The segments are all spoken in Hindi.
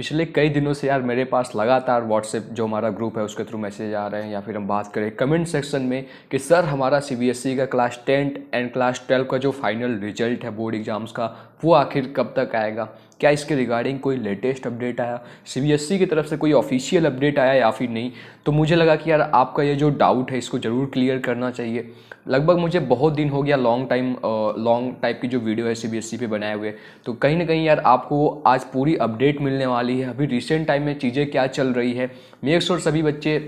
पिछले कई दिनों से यार मेरे पास लगातार व्हाट्सएप जो हमारा ग्रुप है उसके थ्रू मैसेज आ रहे हैं या फिर हम बात करें कमेंट सेक्शन में कि सर हमारा ई e का class tenth and class twelve का जो फाइनल रिजल्ट है बोर्ड एग्ज़ाम्स का वो आखिर कब तक आएगा क्या इसके रिगार्डिंग कोई लेटेस्ट अपडेट आया सीबीएसई की तरफ से कोई ऑफिशियल अपडेट आया या फिर नहीं तो मुझे लगा कि यार आपका ये जो डाउट है इसको ज़रूर क्लियर करना चाहिए लगभग मुझे बहुत दिन हो गया लॉन्ग टाइम लॉन्ग टाइप की जो वीडियो है सी पे बनाए हुए तो कहीं ना कहीं यार आपको आज पूरी अपडेट मिलने वाली है अभी रिसेंट टाइम में चीज़ें क्या चल रही है मेक श्योर सभी बच्चे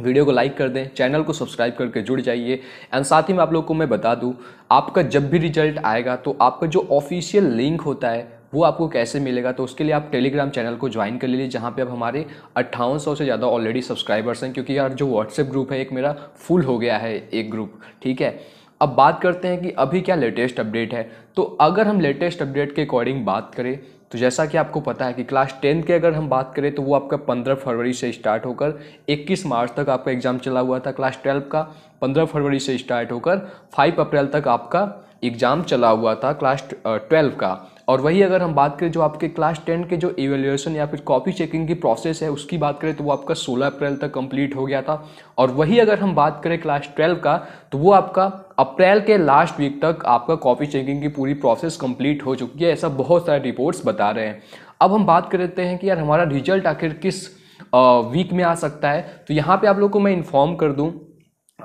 वीडियो को लाइक कर दें चैनल को सब्सक्राइब करके जुड़ जाइए एंड साथ ही मैं आप लोगों को मैं बता दूं आपका जब भी रिजल्ट आएगा तो आपका जो ऑफिशियल लिंक होता है वो आपको कैसे मिलेगा तो उसके लिए आप टेलीग्राम चैनल को ज्वाइन कर लीजिए जहाँ पे अब हमारे अट्ठावन सौ से ज़्यादा ऑलरेडी सब्सक्राइबर्स हैं क्योंकि यार जो व्हाट्सएप ग्रुप है एक मेरा फुल हो गया है एक ग्रुप ठीक है अब बात करते हैं कि अभी क्या लेटेस्ट अपडेट है तो अगर हम लेटेस्ट अपडेट के अकॉर्डिंग बात करें तो जैसा कि आपको पता है कि क्लास टेंथ के अगर हम बात करें तो वो आपका पंद्रह फरवरी से स्टार्ट होकर इक्कीस मार्च तक आपका एग्ज़ाम चला हुआ था क्लास ट्वेल्व का पंद्रह फरवरी से स्टार्ट होकर फाइव अप्रैल तक आपका एग्ज़ाम चला हुआ था क्लास ट्वेल्व का और वही अगर हम बात करें जो आपके क्लास टेन के जो इवेल्यूएशन या फिर कॉपी चेकिंग की प्रोसेस है उसकी बात करें तो वो आपका सोलह अप्रैल तक कंप्लीट हो गया था और वही अगर हम बात करें क्लास ट्वेल्व का तो वो आपका अप्रैल के लास्ट वीक तक आपका कॉपी चेकिंग की पूरी प्रोसेस कंप्लीट हो चुकी है ऐसा बहुत सारे रिपोर्ट्स बता रहे हैं अब हम बात करते हैं कि यार हमारा रिजल्ट आखिर किस वीक में आ सकता है तो यहाँ पे आप लोग को मैं इन्फॉर्म कर दूँ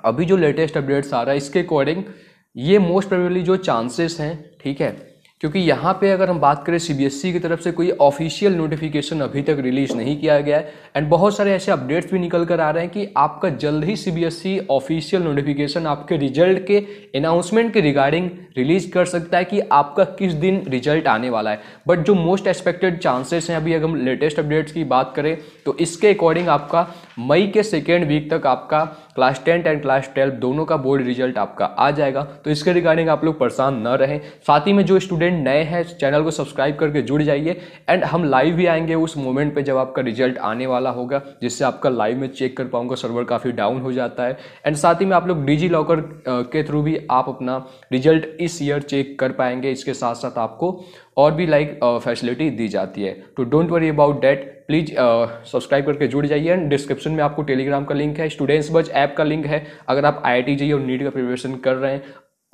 अभी जो लेटेस्ट अपडेट्स आ रहा है इसके अकॉर्डिंग ये मोस्ट प्रोबेबली जो चांसेस हैं ठीक है क्योंकि यहाँ पे अगर हम बात करें सीबीएसई e की तरफ से कोई ऑफिशियल नोटिफिकेशन अभी तक रिलीज नहीं किया गया है एंड बहुत सारे ऐसे अपडेट्स भी निकल कर आ रहे हैं कि आपका जल्द ही सीबीएसई ऑफिशियल नोटिफिकेशन आपके रिजल्ट के अनाउंसमेंट के रिगार्डिंग रिलीज कर सकता है कि आपका किस दिन रिजल्ट आने वाला है बट जो मोस्ट एक्सपेक्टेड चांसेस हैं अभी अगर हम लेटेस्ट अपडेट्स की बात करें तो इसके अकॉर्डिंग आपका मई के सेकेंड वीक तक आपका class tenth and class twelve दोनों का बोर्ड रिजल्ट आपका आ जाएगा तो इसके रिगार्डिंग आप लोग परेशान न रहें साथ ही में जो स्टूडेंट नए हैं चैनल को सब्सक्राइब करके जुड़ जाइए एंड हम लाइव भी आएंगे उस मोमेंट पर जब आपका रिजल्ट आने वाला होगा जिससे आपका लाइव में चेक कर पाऊंगा सर्वर काफ़ी डाउन हो जाता है एंड साथ ही में आप लोग डिजी लॉकर के थ्रू भी आप अपना रिजल्ट इस ईयर चेक कर पाएंगे इसके साथ साथ आपको और भी लाइक फैसिलिटी दी जाती है तो don't worry about that please subscribe करके जुड़ जाइए एंड डिस्क्रिप्शन में आपको टेलीग्राम का लिंक है स्टूडेंट्स बज ऐप का लिंक है अगर आप आई आई और नीट का प्रिपरेशन कर रहे हैं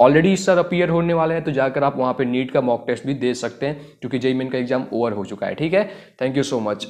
ऑलरेडी सर अपीयर अपियर होने वाले हैं तो जाकर आप वहाँ पर नीट का मॉक टेस्ट भी दे सकते हैं क्योंकि जेई मेन का एग्जाम ओवर हो चुका है ठीक है थैंक यू सो मच